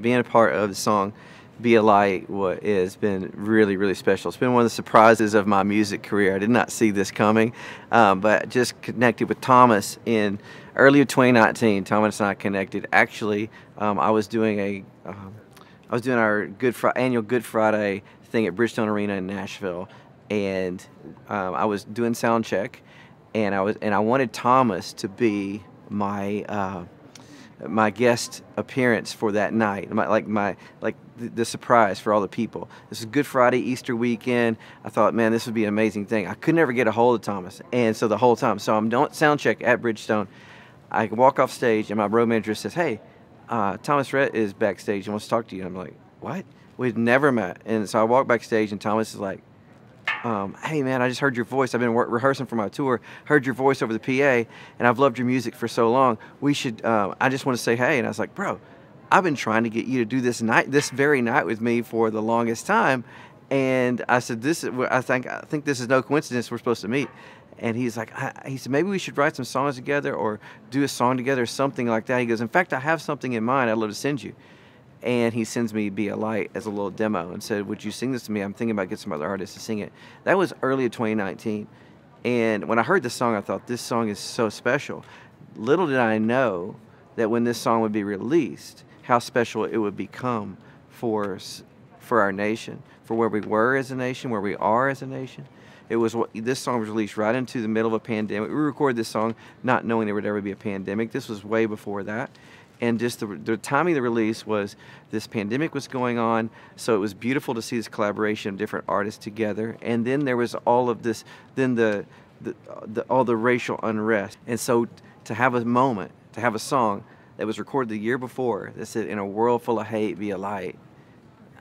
Being a part of the song Be a Light has been really, really special. It's been one of the surprises of my music career. I did not see this coming, um, but just connected with Thomas in early 2019. Thomas and I connected. Actually, um, I was doing a, um, I was doing our Good annual Good Friday thing at Bridgestone Arena in Nashville, and um, I was doing sound check, and I was and I wanted Thomas to be my uh, my guest appearance for that night, my, like my like the, the, surprise for all the people. This is Good Friday, Easter weekend. I thought, man, this would be an amazing thing. I could never get a hold of Thomas, and so the whole time, so I'm doing sound check at Bridgestone. I walk off stage, and my road manager says, "Hey, uh, Thomas Rhett is backstage and wants to talk to you." And I'm like, "What? We'd never met." And so I walk backstage, and Thomas is like, um, hey man, I just heard your voice. I've been rehearsing for my tour, heard your voice over the PA, and I've loved your music for so long. We should, um, I just want to say hey. And I was like, bro, I've been trying to get you to do this night, this very night with me for the longest time. And I said, this is, I think, I think this is no coincidence we're supposed to meet. And he's like, he said, maybe we should write some songs together or do a song together or something like that. He goes, in fact, I have something in mind I'd love to send you and he sends me Be a Light as a little demo and said, Would you sing this to me? I'm thinking about getting some other artists to sing it. That was early 2019. And when I heard the song, I thought, This song is so special. Little did I know that when this song would be released, how special it would become for, us, for our nation, for where we were as a nation, where we are as a nation. It was what this song was released right into the middle of a pandemic. We recorded this song not knowing there would ever be a pandemic. This was way before that and just the, the, timing of the release was this pandemic was going on so it was beautiful to see this collaboration of different artists together and then there was all of this then the, the, the all the racial unrest and so to have a moment to have a song that was recorded the year before that said in a world full of hate be a light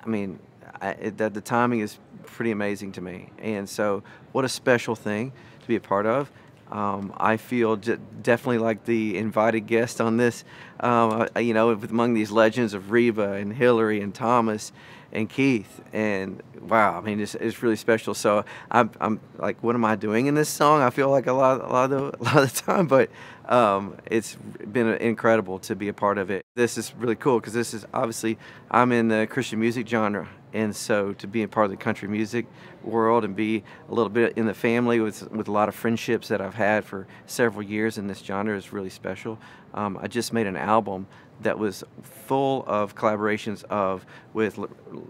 i mean I, it, that the timing is pretty amazing to me and so what a special thing to be a part of um, I feel definitely like the invited guest on this, um, uh, you know, among these legends of Reba and Hillary and Thomas and Keith. And wow, I mean, it's, it's really special. So I'm, I'm, like, what am I doing in this song? I feel like a lot, a lot, of, the, a lot of the time, but um, it's been incredible to be a part of it. This is really cool because this is obviously, I'm in the Christian music genre and so to be a part of the country music world and be a little bit in the family with, with a lot of friendships that I've had for several years in this genre is really special. Um, I just made an album that was full of collaborations of with L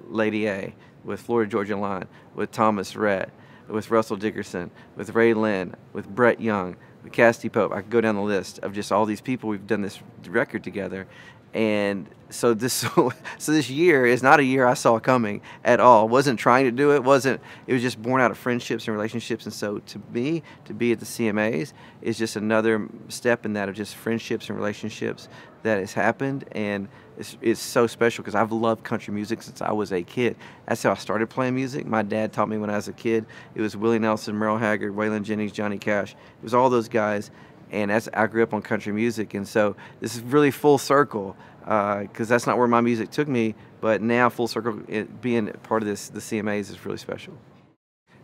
Lady A, with Florida Georgia Line, with Thomas Rhett, with Russell Dickerson, with Ray Lynn, with Brett Young, with Casty Pope. I could go down the list of just all these people we've done this record together, and so this so this year is not a year I saw coming at all. wasn't trying to do it. wasn't It was just born out of friendships and relationships. And so to me, to be at the CMAs is just another step in that of just friendships and relationships that has happened. And it's, it's so special because I've loved country music since I was a kid. That's how I started playing music. My dad taught me when I was a kid. It was Willie Nelson, Merle Haggard, Waylon Jennings, Johnny Cash. It was all those guys and as I grew up on country music, and so this is really full circle because uh, that's not where my music took me. But now, full circle, it, being part of this the CMAs is really special.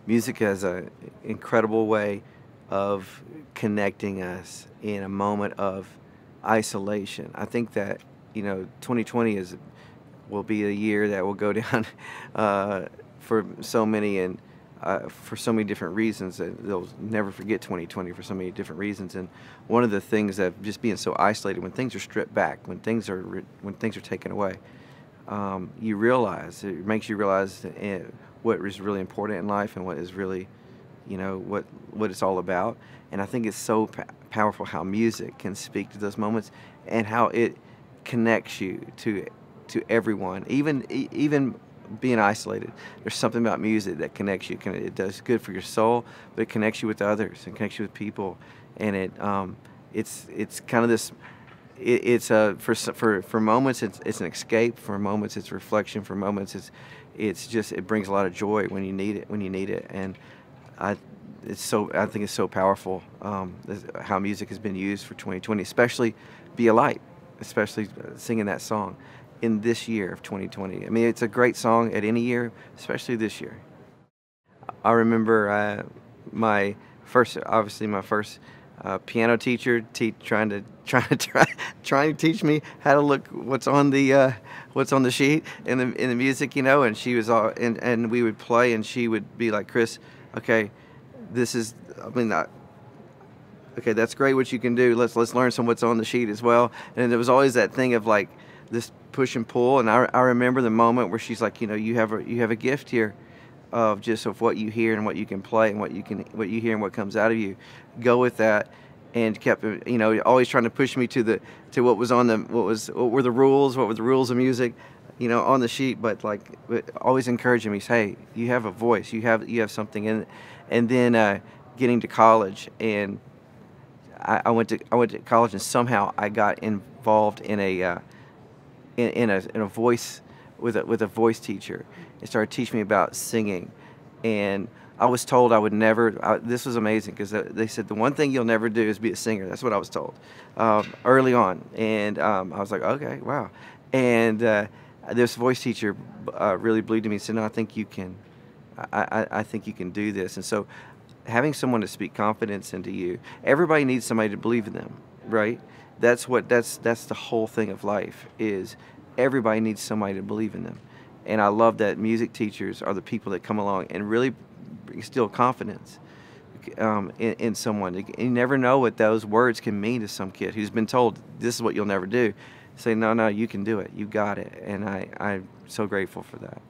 Music has an incredible way of connecting us in a moment of isolation. I think that you know 2020 is will be a year that will go down uh, for so many and uh, for so many different reasons uh, they'll never forget 2020 for so many different reasons. And one of the things of just being so isolated, when things are stripped back, when things are when things are taken away, um, you realize it makes you realize eh, what is really important in life and what is really, you know, what what it's all about. And I think it's so powerful how music can speak to those moments and how it connects you to to everyone, even even being isolated. There's something about music that connects you. It does good for your soul, but it connects you with others and connects you with people. And it, um, it's, it's kind of this, it, it's a, for, for, for moments, it's, it's an escape. For moments, it's reflection. For moments, it's, it's just, it brings a lot of joy when you need it, when you need it. And I, it's so, I think it's so powerful um, how music has been used for 2020, especially Be a Light, especially uh, singing that song in this year of 2020. I mean, it's a great song at any year, especially this year. I remember uh, my first, obviously my first uh, piano teacher te- trying to trying to try, trying to teach me how to look what's on the uh, what's on the sheet in the in the music, you know. And she was all and and we would play, and she would be like, Chris, okay, this is. I mean, not. okay, that's great what you can do. Let's let's learn some what's on the sheet as well. And there was always that thing of like this push and pull. And I, I remember the moment where she's like, you know, you have a, you have a gift here of just of what you hear and what you can play and what you can what you hear and what comes out of you. Go with that and kept you know always trying to push me to the to what was on the what was what were the rules what were the rules of music you know on the sheet but like but always encouraging me hey you have a voice you have you have something in it. and then uh, getting to college and I, I, went to I went to college and somehow I got involved in a uh, in, in, a, in a voice with a, with a voice teacher and started teaching me about singing. And I was told I would never. I, this was amazing because uh, they said the one thing you'll never do is be a singer. That's what I was told um, early on, and um, I was like, okay, wow. And uh, this voice teacher uh, really believed in me and said, no, I think you can. I, I, I think you can do this. And so, having someone to speak confidence into you, everybody needs somebody to believe in them right? That's what that's that's the whole thing of life is everybody needs somebody to believe in them. And I love that music teachers are the people that come along and really instill confidence um, in, in, someone. You never know what those words can mean to some kid who's been told, this is what you'll never do. Say, no, no, you can do it. You got it. And I, I'm so grateful for that.